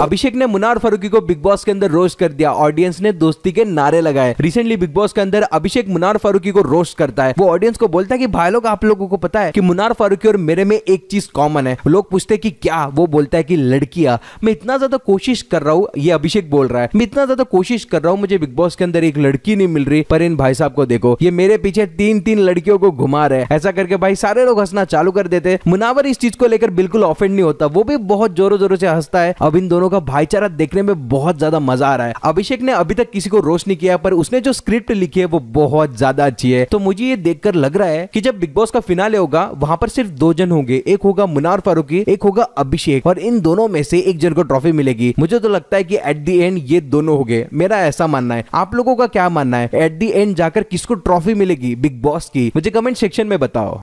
अभिषेक ने मुनार फारूकी को big boss के अंदर रोस्ट कर दिया ऑडियंस ने दोस्ती के नारे लगाए रिसेंटली बिग बॉस के अंदर अभिषेक मुनार फारूकी को रोस्ट करता है वो ऑडियंस को बोलता है कि भाई लोग आप लोगों को पता है कि मुनार फारूकी और मेरे में एक चीज कॉमन है लोग पूछते हैं कि क्या वो बोलता है कि लड़कियां मैं इतना ज्यादा कोशिश कर रहा हूँ ये अभिषेक बोल रहा है मैं इतना ज्यादा कोशिश कर रहा हूँ मुझे बिग बॉस के अंदर एक लड़की नहीं मिल रही पर इन भाई साहब को देखो ये मेरे पीछे तीन तीन लड़कियों को घुमा रहे ऐसा करके भाई सारे लोग हंसना चालू कर देते मुनावर इस चीज को लेकर बिल्कुल ऑफेंड नहीं होता वो भी बहुत जोरों जोरों से हंसता है अब इन दोनों का भाईचारा देखने में बहुत ज्यादा मजा आ रहा है अभिषेक ने अभी तक किसी को रोस्ट नहीं किया पर उसने जो स्क्रिप्ट लिखी है वो बहुत ज्यादा अच्छी है तो मुझे ये देखकर लग रहा है कि जब बिग बॉस का फिनाले होगा वहां पर सिर्फ दो जन होंगे एक होगा मुनार फारूकी एक होगा अभिषेक और इन दोनों में से एक जन को ट्रॉफी मिलेगी मुझे तो लगता है कि एट दी एंड ये दोनों हो गए मेरा ऐसा मानना है आप लोगों का क्या मानना है एट दी एंड जाकर किसको ट्रॉफी मिलेगी बिग बॉस की मुझे कमेंट सेक्शन में बताओ